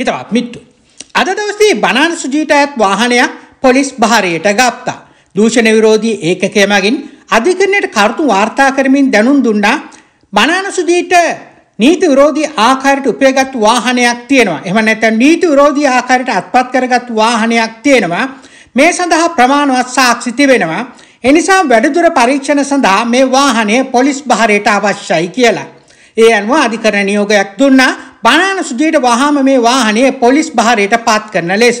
හිතවත් මිත්තු. අද දවසේ බනාන සුජීට ඇත් වාහනයක් පොලිස් භාරයට ගත්තා. දූෂණ විරෝධී ඒකකය මගින් අධිකරණයට කරුතු වාර්තා කරමින් දැනුම් දුන්නා බනාන සුජීට නීති විරෝධී ආකාරයට උපයගත් වාහනයක් තියෙනවා. එහෙම නැත්නම් නීති විරෝධී ආකාරයට අත්පත් කරගත් වාහනයක් තියෙනවා. මේ සඳහා ප්‍රමාණවත් සාක්ෂි තිබෙනවා. එනිසා වැඩිදුර පරීක්ෂණ සඳහා මේ වාහනය පොලිස් භාරයට අවශ්‍යයි කියලා. ඒ අනුව අධිකරණ නියෝගයක් දුන්නා. බනාන සුජීට වහාම මේ වාහනය පොලිස් භාරයට පත් කරන ලෙස.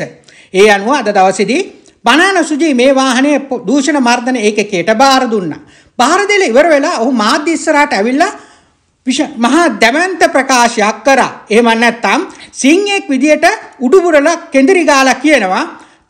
ඒ අනුව අද දවසේදී බනාන සුජී මේ වාහනය දූෂණ මර්ධන ඒකකයට බාර දුන්නා. බාර දෙල ඉවර වෙලා ඔහු මාධ්‍ය ඉස්සරහට ඇවිල්ලා මහා දැවන්ත ප්‍රකාශයක් කරා. එහෙම නැත්නම් සිංහෙක් විදියට උඩුබුරලා කෙඳිරි ගාලා කියනවා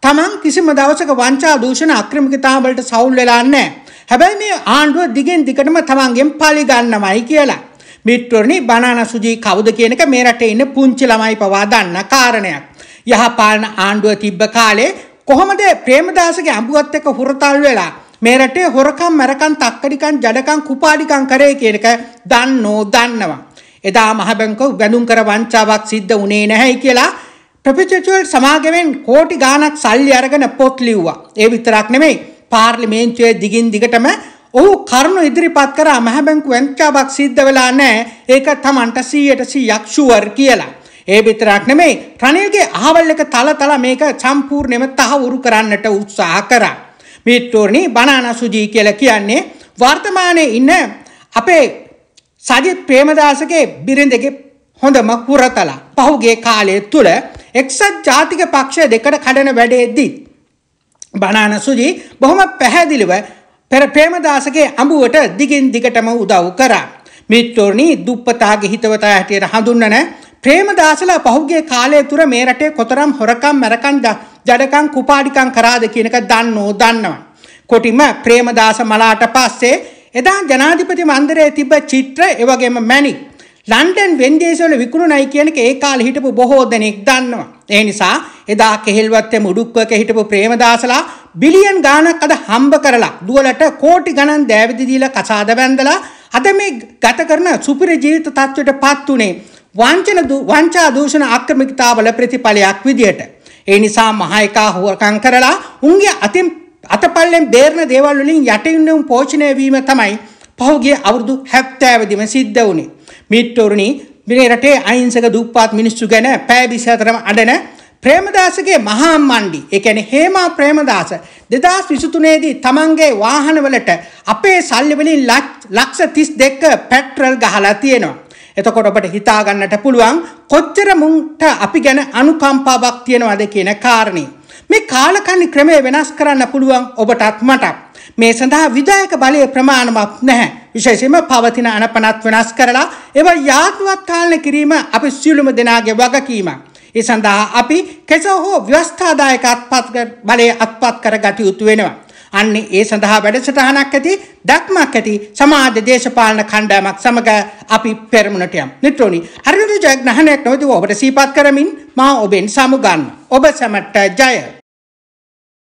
තමන් කිසිම දවසක වංචා දූෂණ අක්‍රමිකතා වලට සවුල් වෙලා නැහැ. හැබැයි මේ ආණ්ඩුව දිගින් දිගටම තමන්ගෙන් පාලි ගන්නමයි කියලා. මිත්‍රවරණි බනාන සුජී කවුද කියන එක මේ රටේ ඉන්න පුංචි ළමයි පවා දන්න කාරණයක්. යහපාලන ආණ්ඩුව තිබ්බ කාලේ කොහොමද ප්‍රේමදාසගේ අඹුවත් එක්ක හුරතල් වෙලා මේ රටේ හොරකම් මරකම් තක්කඩිකම් ජඩකම් කුපාඩිකම් කරේ කියන එක දන්නෝ දන්නවා. එදා මහබැංකුව ගඳුම් කර වංචාවක් සිද්ධ වුණේ නැහැ කියලා ප්‍රපිටුවල් සමාගමෙන් කෝටි ගාණක් සල්ලි අරගෙන පොත් ලිව්වා. ඒ විතරක් නෙමෙයි පාර්ලිමේන්තුවේ දිගින් දිගටම ඔහු කරුණු ඉදිරිපත් කරා මහබැංකු වෙන්කාවක් සිද්ධ වෙලා නැහැ. ඒක තමන්ට 100ට 100ක් ෂුවර් කියලා. ඒ විතරක් නෙමෙයි රනිල්ගේ අහවල් එක තල තල මේක සම්පූර්ණයෙන්ම තහවුරු කරන්නට උත්සාහ කරා. මිත්‍රෝනි බනානා සුජී කියලා කියන්නේ වර්තමානයේ ඉන්න අපේ සජිත් ප්‍රේමදාසගේ බිරිඳගේ හොඳම හුරතලා. පහුගිය කාලය තුල එක්සත් ජාතික පක්ෂ දෙකට කඩන වැඩේදී බනාන සුජී බොහොම පැහැදිලිව පෙර ප්‍රේමදාසගේ අඹුවට දිගින් දිගටම උදව් කරා. මිත්‍රෝනි දුප්පතාගේ හිතවතා හැටියට හඳුන්වන ප්‍රේමදාසලා පහුගිය කාලය තුර මේ රටේ කොතරම් හොරකම් මරකම් ජඩකම් කුපාඩිකම් කරාද කියන එක දන්නෝ දන්නවා. කොටිම ප්‍රේමදාස මලාට පස්සේ එදා ජනාධිපති මන්දිරයේ තිබ්බ චිත්‍ර එවැගේම මැණික් ලන්ඩන් වෙන්දේසිවල විකුණුනයි කියන එක ඒ කාලේ හිටපු බොහෝ දෙනෙක් දන්නවා. ඒ නිසා එදා කෙහෙල්වත්තේ මුඩුක්වක හිටපු ප්‍රේමදාසලා බිලියන් ගානක් අද හම්බ කරලා දුවලට කෝටි ගණන් දෑවිදි දීලා කසාද බැන්දලා අද මේ ගත කරන සුපිරි ජීවිත තත්ත්වයට පත් උනේ වංචන වංචා දූෂණ ආක්‍රමිකතාවල ප්‍රතිඵලයක් විදියට. ඒ නිසා මහයිකා හොරකම් කරලා උන්ගේ අතින් අතපල්ලෙන් බේරන දේවල් වලින් යටින් උන් පෝෂණය වීම තමයි පහුගිය අවුරුදු 70 දිම සිද්ධ වුනේ. මිත්‍රෝරුනි මේ රටේ අහිංසක දුප්පත් මිනිස්සු ගැන පැය 24ම අඬන ප්‍රේමදාසගේ මහා මණ්ඩි ඒ කියන්නේ හේමා ප්‍රේමදාස 2023 දී තමන්ගේ වාහනවලට අපේ සල්ලි වලින් ලක්ෂ 32ක පෙට්‍රල් ගහලා තියෙනවා. එතකොට ඔබට හිතා ගන්නට පුළුවන් කොච්චර මුන්ට අපි ගැන අනුකම්පාවක් තියනවද කියන කාරණේ. මේ කාලකන්ණි ක්‍රමය වෙනස් කරන්න පුළුවන් ඔබටත් මටත්. මේ සඳහා විදායක බලය ප්‍රමාණවත් නැහැ. විශේෂයෙන්ම පවතින අනපනත් වෙනස් කරලා ඒවා යාත්වත් පාලනය කිරීම අපි සියලුම දෙනාගේ වගකීමක්. ඒ සඳහා අපි කෙසෝ හෝ ව්‍යවස්ථාදායක අත්පත් බලය අත්පත් කර ගතයුතු වෙනවා. අන්නේ ඒ සඳහා වැඩසටහනක් ඇති දක්මක් ඇති සමාජ දේශපාලන කණ්ඩායමක් සමග අපි පෙරමුණට යම්. නිට්‍රෝනි හරියට ජයග්‍රහණයක් නොදුව ඔබට සීපත් කරමින් මා ඔබෙන් සමුගන්න. ඔබ සැමට ජය.